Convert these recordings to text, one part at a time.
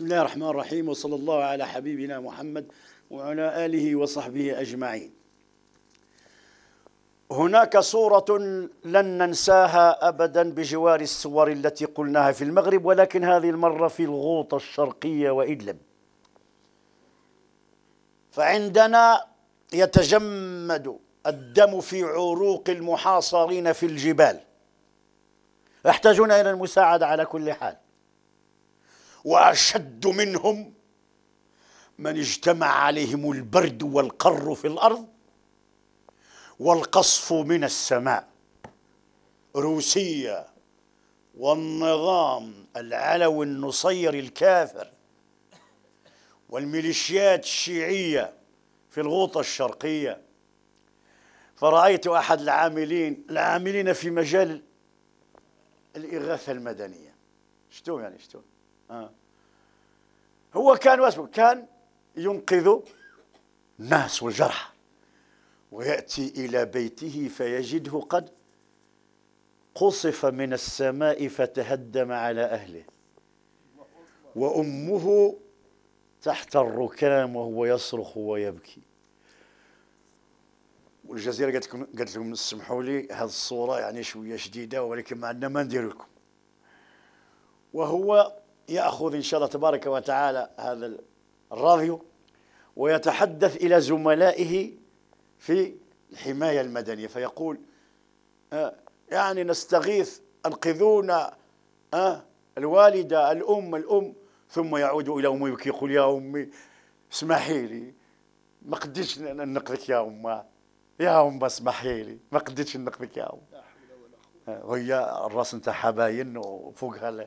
بسم الله الرحمن الرحيم وصلى الله على حبيبنا محمد وعلى آله وصحبه أجمعين هناك صورة لن ننساها أبدا بجوار الصور التي قلناها في المغرب ولكن هذه المرة في الغوطة الشرقية وإدلب فعندنا يتجمد الدم في عروق المحاصرين في الجبال يحتاجون إلى المساعدة على كل حال واشد منهم من اجتمع عليهم البرد والقر في الارض والقصف من السماء روسيا والنظام العلوي النصير الكافر والميليشيات الشيعيه في الغوطه الشرقيه فرأيت أحد العاملين العاملين في مجال الإغاثة المدنية شتو يعني شتو آه. هو كان واسمه كان ينقذ الناس والجرحى ويأتي إلى بيته فيجده قد قصف من السماء فتهدم على أهله وأمه تحت الركام وهو يصرخ ويبكي والجزيرة قالت لكم قالت لكم اسمحوا لي هذه الصورة يعني شوية شديدة ولكن ما عندنا ما ندير لكم وهو ياخذ ان شاء الله تبارك وتعالى هذا الراديو ويتحدث الى زملائه في الحمايه المدنيه فيقول آه، يعني نستغيث انقذونا آه، الوالده الام الام ثم يعود الى امه يبكي يقول يا امي اسمحي لي ما قدرتش ننقذك يا امه يا امه اسمحي لي ما قدرتش ننقذك يا امه آه، وهي الراس نتاعها باين وفوقها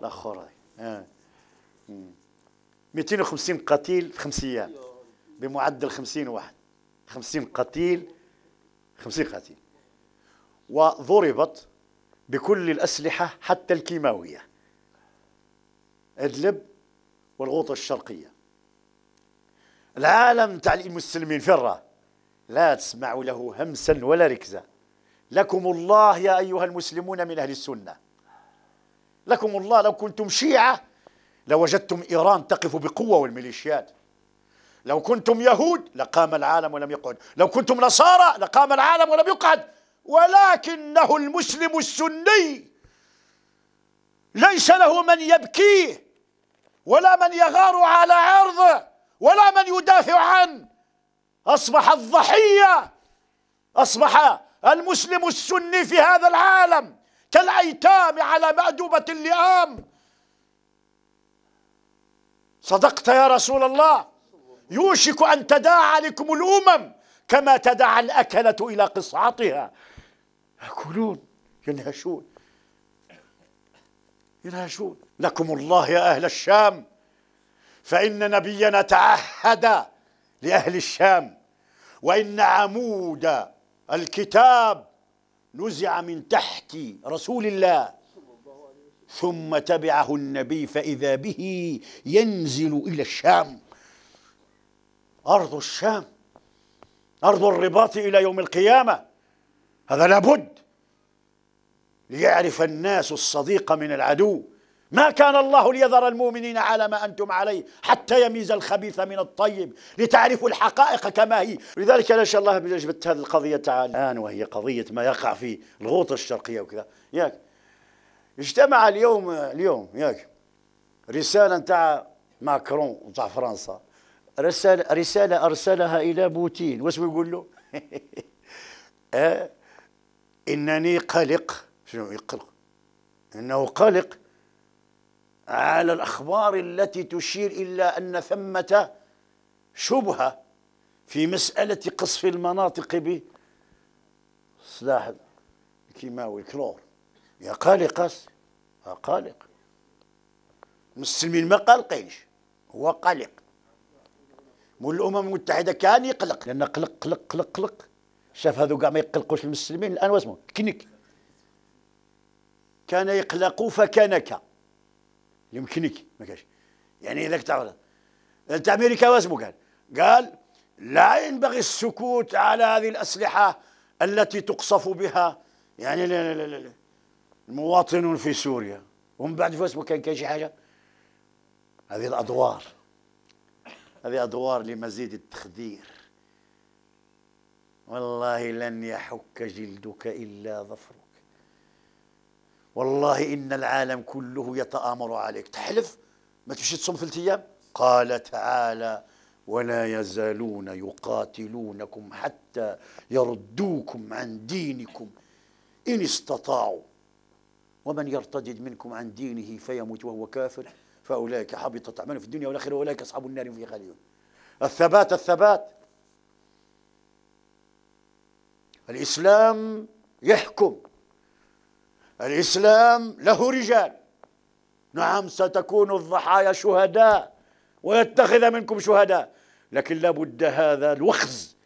الاخر 250 قتيل في خمس ايام بمعدل 50 واحد 50 قتيل 50 قتيل وضربت بكل الاسلحه حتى الكيماويه ادلب والغوطه الشرقيه العالم تاع المسلمين فرا لا تسمعوا له همسا ولا ركزا لكم الله يا ايها المسلمون من اهل السنه لكم الله لو كنتم شيعة لوجدتم إيران تقف بقوة والميليشيات لو كنتم يهود لقام العالم ولم يقعد لو كنتم نصارى لقام العالم ولم يقعد ولكنه المسلم السني ليس له من يبكيه ولا من يغار على عرضه ولا من يدافع عنه أصبح الضحية أصبح المسلم السني في هذا العالم كالأيتام على مأدوبة اللئام صدقت يا رسول الله يوشك أن تداعى لكم الأمم كما تداعى الأكلة إلى قصعتها يأكلون ينهشون ينهشون لكم الله يا أهل الشام فإن نبينا تعهد لأهل الشام وإن عمود الكتاب نزع من تحت رسول الله ثم تبعه النبي فإذا به ينزل إلى الشام أرض الشام أرض الرباط إلى يوم القيامة هذا لابد ليعرف الناس الصديق من العدو ما كان الله ليذر المؤمنين على ما أنتم عليه حتى يميز الخبيث من الطيب لتعرفوا الحقائق كما هي لذلك إن شاء الله جبت هذه القضية تعالى الآن وهي قضية ما يقع في الغوطة الشرقية وكذا ياك اجتمع اليوم اليوم ياك رسالة نتاع ماكرون نتاع فرنسا رسالة, رسالة أرسلها إلى بوتين واسمه يقول له أه إنني قلق شنو يقلق إنه قلق على الأخبار التي تشير إلا أن ثمة شبهة في مسألة قصف المناطق بسلاح الكيماوي الكلور يا قال يا قلق المسلمين ما قلقينش هو قلق والامم المتحده كان يقلق لان قلق قلق قلق قلق شاف هذو كاع ما يقلقوش المسلمين الان واسمه كنك كان يقلق فكنك يمكنك ما كاش يعني اذاك تعرض انت امريكا واسمو قال قال لا ينبغي السكوت على هذه الاسلحه التي تقصف بها يعني لا لا لا المواطنون في سوريا ومن بعد فاسمو كان كاين شي حاجه هذه الادوار هذه ادوار لمزيد التخدير والله لن يحك جلدك الا ظفرك والله إن العالم كله يتآمر عليك تحلف ما تمشي تصوم ثلاث أيام قال تعالى ولا يزالون يقاتلونكم حتى يردوكم عن دينكم إن استطاعوا ومن يرتدد منكم عن دينه فيموت وهو كافر فأولئك حبطت أعماله في الدنيا والآخرة وأولئك أصحاب النار في خالدون الثبات الثبات الإسلام يحكم الإسلام له رجال نعم ستكون الضحايا شهداء ويتخذ منكم شهداء لكن لابد هذا الوخز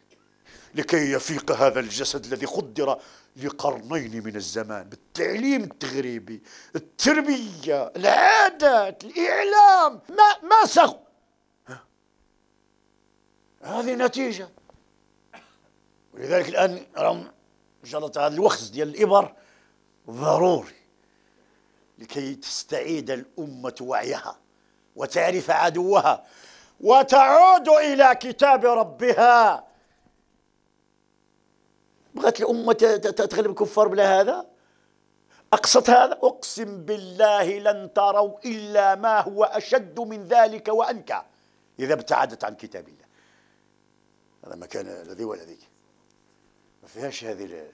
لكي يفيق هذا الجسد الذي خدر لقرنين من الزمان بالتعليم التغريبي التربية العادات الإعلام ما ما سخ هذه نتيجة ولذلك الآن إن هذا الوخز ديال الإبر ضروري لكي تستعيد الأمة وعيها وتعرف عدوها وتعود إلى كتاب ربها بغت الأمة تغلب الكفار بلا هذا أقصد هذا أقسم بالله لن تروا إلا ما هو أشد من ذلك وأنكى إذا ابتعدت عن كتاب الله هذا مكان الذي والذيك ما فيهاش هذه